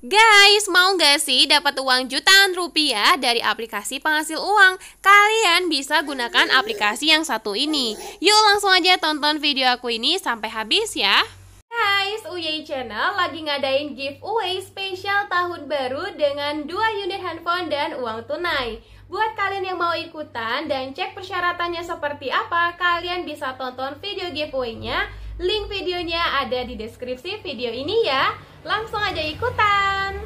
Guys, mau nggak sih dapat uang jutaan rupiah dari aplikasi penghasil uang? Kalian bisa gunakan aplikasi yang satu ini. Yuk langsung aja tonton video aku ini sampai habis ya. Guys, UY Channel lagi ngadain giveaway spesial tahun baru dengan 2 unit handphone dan uang tunai. Buat kalian yang mau ikutan dan cek persyaratannya seperti apa, kalian bisa tonton video giveaway-nya Link videonya ada di deskripsi video ini ya. Langsung aja ikutan.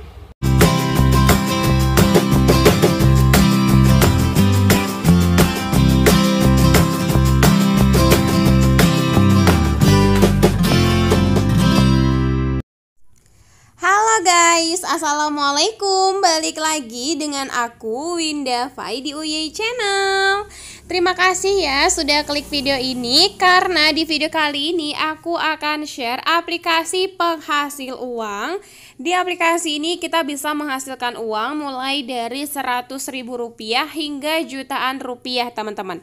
Assalamualaikum, balik lagi dengan aku Winda Fai di UY Channel Terima kasih ya sudah klik video ini Karena di video kali ini aku akan share aplikasi penghasil uang Di aplikasi ini kita bisa menghasilkan uang mulai dari 100 ribu rupiah hingga jutaan rupiah teman-teman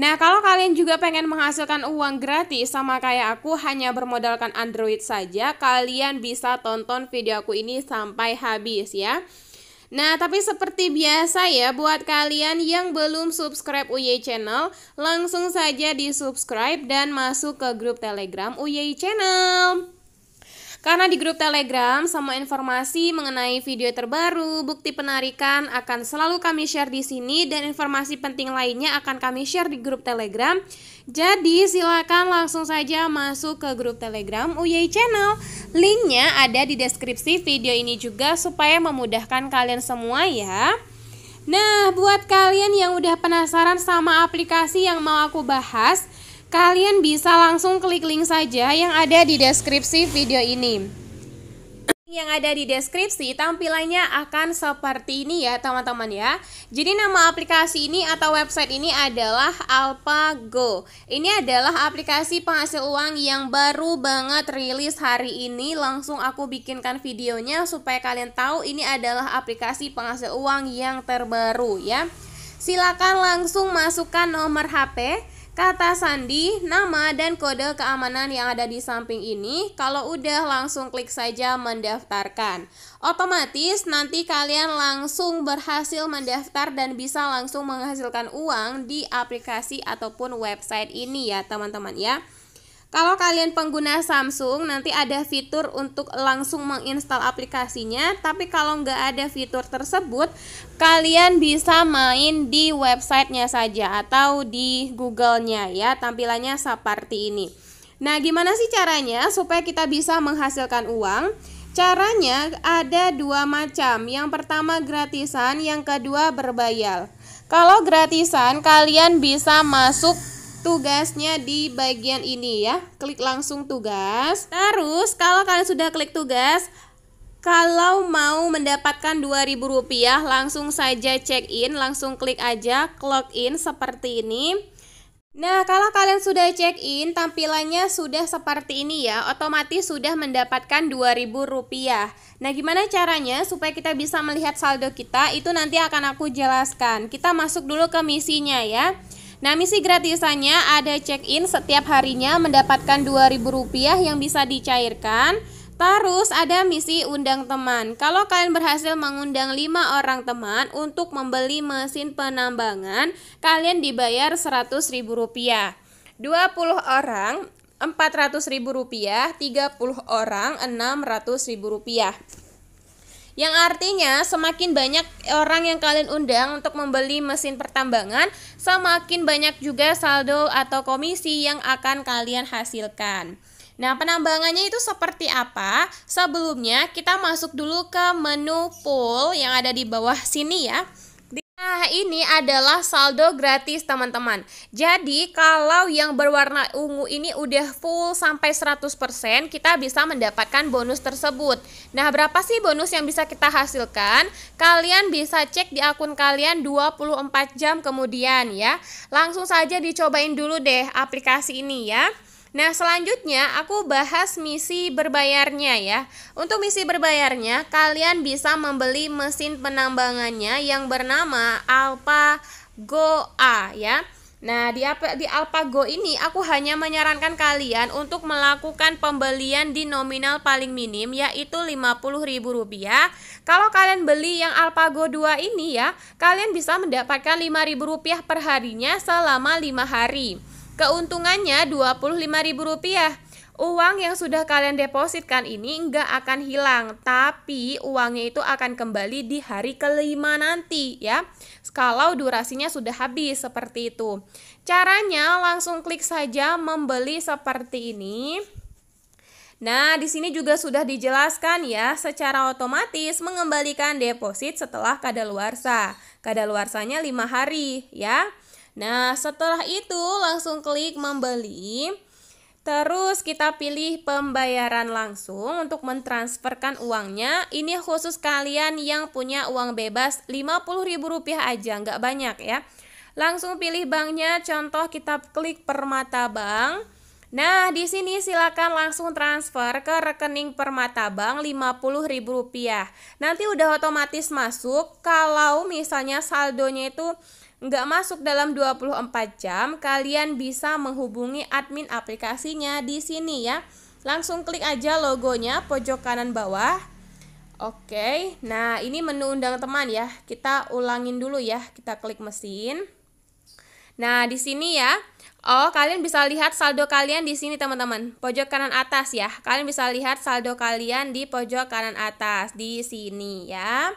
Nah, kalau kalian juga pengen menghasilkan uang gratis sama kayak aku hanya bermodalkan Android saja, kalian bisa tonton video aku ini sampai habis ya. Nah, tapi seperti biasa ya, buat kalian yang belum subscribe UY Channel, langsung saja di subscribe dan masuk ke grup Telegram UY Channel. Karena di grup Telegram semua informasi mengenai video terbaru, bukti penarikan akan selalu kami share di sini dan informasi penting lainnya akan kami share di grup Telegram. Jadi silakan langsung saja masuk ke grup Telegram UY Channel. Linknya ada di deskripsi video ini juga supaya memudahkan kalian semua ya. Nah, buat kalian yang udah penasaran sama aplikasi yang mau aku bahas, Kalian bisa langsung klik link saja yang ada di deskripsi video ini. Yang ada di deskripsi tampilannya akan seperti ini ya teman-teman ya Jadi nama aplikasi ini atau website ini adalah AlpaGo Ini adalah aplikasi penghasil uang yang baru banget rilis hari ini Langsung aku bikinkan videonya supaya kalian tahu ini adalah aplikasi penghasil uang yang terbaru ya Silakan langsung masukkan nomor HP Kata sandi, nama, dan kode keamanan yang ada di samping ini, kalau udah langsung klik saja mendaftarkan. Otomatis nanti kalian langsung berhasil mendaftar dan bisa langsung menghasilkan uang di aplikasi ataupun website ini ya teman-teman ya. Kalau kalian pengguna Samsung, nanti ada fitur untuk langsung menginstal aplikasinya. Tapi kalau nggak ada fitur tersebut, kalian bisa main di websitenya saja atau di Google-nya ya. Tampilannya seperti ini. Nah, gimana sih caranya supaya kita bisa menghasilkan uang? Caranya ada dua macam. Yang pertama gratisan, yang kedua berbayar. Kalau gratisan, kalian bisa masuk tugasnya di bagian ini ya. Klik langsung tugas. Terus kalau kalian sudah klik tugas, kalau mau mendapatkan Rp2.000 langsung saja check in, langsung klik aja clock in seperti ini. Nah, kalau kalian sudah check in, tampilannya sudah seperti ini ya, otomatis sudah mendapatkan Rp2.000. Nah, gimana caranya supaya kita bisa melihat saldo kita? Itu nanti akan aku jelaskan. Kita masuk dulu ke misinya ya. Nah, misi gratisannya ada check-in setiap harinya mendapatkan rp rupiah yang bisa dicairkan. Terus ada misi undang teman. Kalau kalian berhasil mengundang 5 orang teman untuk membeli mesin penambangan, kalian dibayar Rp100.000. 20 orang Rp400.000, 30 orang ribu rupiah. Yang artinya semakin banyak orang yang kalian undang untuk membeli mesin pertambangan, semakin banyak juga saldo atau komisi yang akan kalian hasilkan. Nah, penambangannya itu seperti apa? Sebelumnya kita masuk dulu ke menu pool yang ada di bawah sini ya. Nah, ini adalah saldo gratis teman-teman. Jadi, kalau yang berwarna ungu ini udah full sampai 100%, kita bisa mendapatkan bonus tersebut. Nah, berapa sih bonus yang bisa kita hasilkan? Kalian bisa cek di akun kalian 24 jam kemudian ya. Langsung saja dicobain dulu deh aplikasi ini ya. Nah, selanjutnya aku bahas misi berbayarnya ya. Untuk misi berbayarnya, kalian bisa membeli mesin penambangannya yang bernama Alpago A ya. Nah, di di AlphaGo ini aku hanya menyarankan kalian untuk melakukan pembelian di nominal paling minim yaitu Rp50.000. Kalau kalian beli yang Alpago 2 ini ya, kalian bisa mendapatkan Rp5.000 per harinya selama 5 hari. Keuntungannya Rp25.000. Uang yang sudah kalian depositkan ini nggak akan hilang, tapi uangnya itu akan kembali di hari kelima nanti ya. Kalau durasinya sudah habis seperti itu. Caranya langsung klik saja membeli seperti ini. Nah, di sini juga sudah dijelaskan ya, secara otomatis mengembalikan deposit setelah kadaluarsa. Kadaluarsanya 5 hari ya. Nah, setelah itu langsung klik membeli. Terus kita pilih pembayaran langsung untuk mentransferkan uangnya. Ini khusus kalian yang punya uang bebas Rp50.000 aja, nggak banyak ya. Langsung pilih banknya, contoh kita klik Permata Bank. Nah, di sini silakan langsung transfer ke rekening Permata Bank Rp50.000. Nanti udah otomatis masuk kalau misalnya saldonya itu nggak masuk dalam 24 jam, kalian bisa menghubungi admin aplikasinya di sini ya. Langsung klik aja logonya pojok kanan bawah. Oke, nah ini menu undang teman ya. Kita ulangin dulu ya. Kita klik mesin. Nah, di sini ya. Oh, kalian bisa lihat saldo kalian di sini, teman-teman. Pojok kanan atas ya. Kalian bisa lihat saldo kalian di pojok kanan atas di sini ya.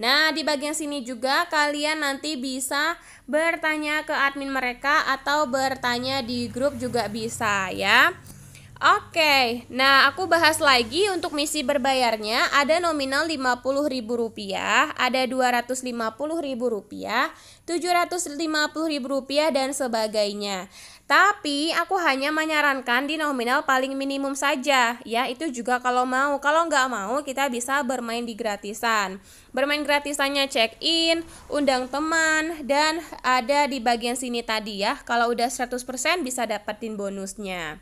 Nah, di bagian sini juga kalian nanti bisa bertanya ke admin mereka atau bertanya di grup juga bisa ya. Oke, nah aku bahas lagi untuk misi berbayarnya ada nominal Rp50.000, ada Rp250.000, Rp750.000 dan sebagainya. Tapi aku hanya menyarankan di nominal paling minimum saja, ya itu juga kalau mau. Kalau nggak mau kita bisa bermain di gratisan. Bermain gratisannya check in, undang teman, dan ada di bagian sini tadi ya. Kalau udah 100% bisa dapetin bonusnya.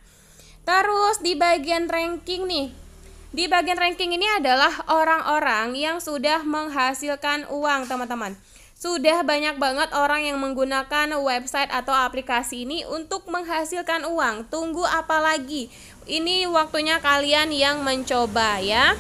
Terus di bagian ranking nih. Di bagian ranking ini adalah orang-orang yang sudah menghasilkan uang, teman-teman. Sudah banyak banget orang yang menggunakan website atau aplikasi ini untuk menghasilkan uang. Tunggu apa lagi? Ini waktunya kalian yang mencoba ya.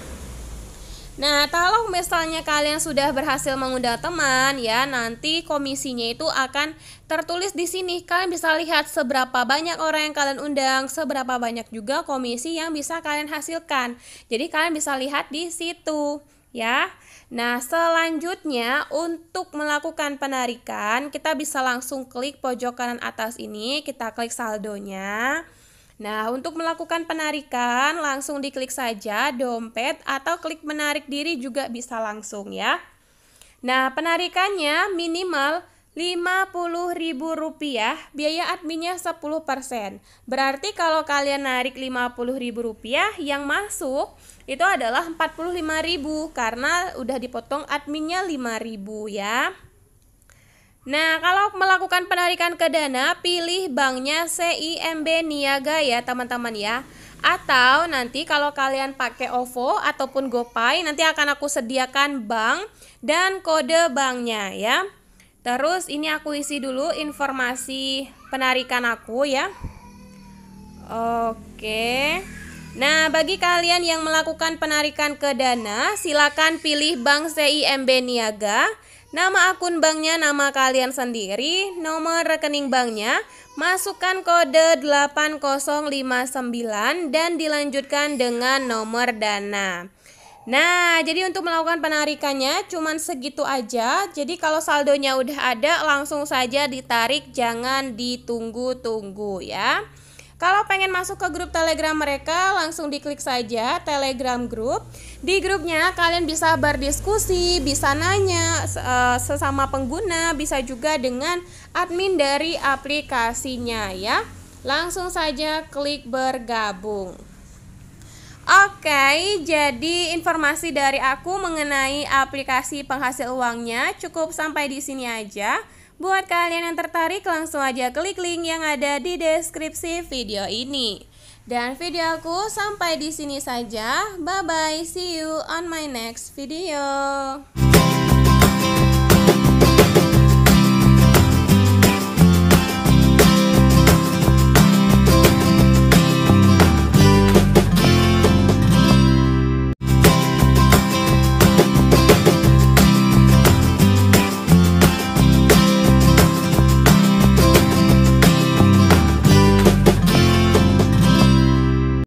Nah, kalau misalnya kalian sudah berhasil mengundang teman, ya nanti komisinya itu akan tertulis di sini. Kalian bisa lihat seberapa banyak orang yang kalian undang, seberapa banyak juga komisi yang bisa kalian hasilkan. Jadi kalian bisa lihat di situ, ya. Nah, selanjutnya untuk melakukan penarikan, kita bisa langsung klik pojok kanan atas ini, kita klik saldonya. Nah, untuk melakukan penarikan, langsung diklik saja dompet atau klik menarik diri juga bisa langsung ya. Nah, penarikannya minimal Rp50.000, biaya adminnya 10%. Berarti kalau kalian narik Rp50.000 yang masuk itu adalah Rp45.000 karena udah dipotong adminnya Rp5.000 ya. Nah, kalau melakukan penarikan ke dana, pilih banknya CIMB Niaga ya, teman-teman ya. Atau nanti kalau kalian pakai OVO ataupun GoPay, nanti akan aku sediakan bank dan kode banknya ya. Terus ini aku isi dulu informasi penarikan aku ya. Oke. Nah, bagi kalian yang melakukan penarikan ke dana, silakan pilih bank CIMB Niaga Nama akun banknya nama kalian sendiri, nomor rekening banknya, masukkan kode 8059 dan dilanjutkan dengan nomor dana. Nah, jadi untuk melakukan penarikannya cuman segitu aja. Jadi kalau saldonya udah ada langsung saja ditarik, jangan ditunggu-tunggu ya. Kalau pengen masuk ke grup Telegram mereka, langsung diklik saja Telegram Group. Di grupnya kalian bisa berdiskusi, bisa nanya uh, sesama pengguna, bisa juga dengan admin dari aplikasinya ya. Langsung saja klik bergabung. Oke, jadi informasi dari aku mengenai aplikasi penghasil uangnya cukup sampai di sini aja. Buat kalian yang tertarik langsung aja klik link yang ada di deskripsi video ini. Dan video aku sampai di sini saja. Bye bye, see you on my next video.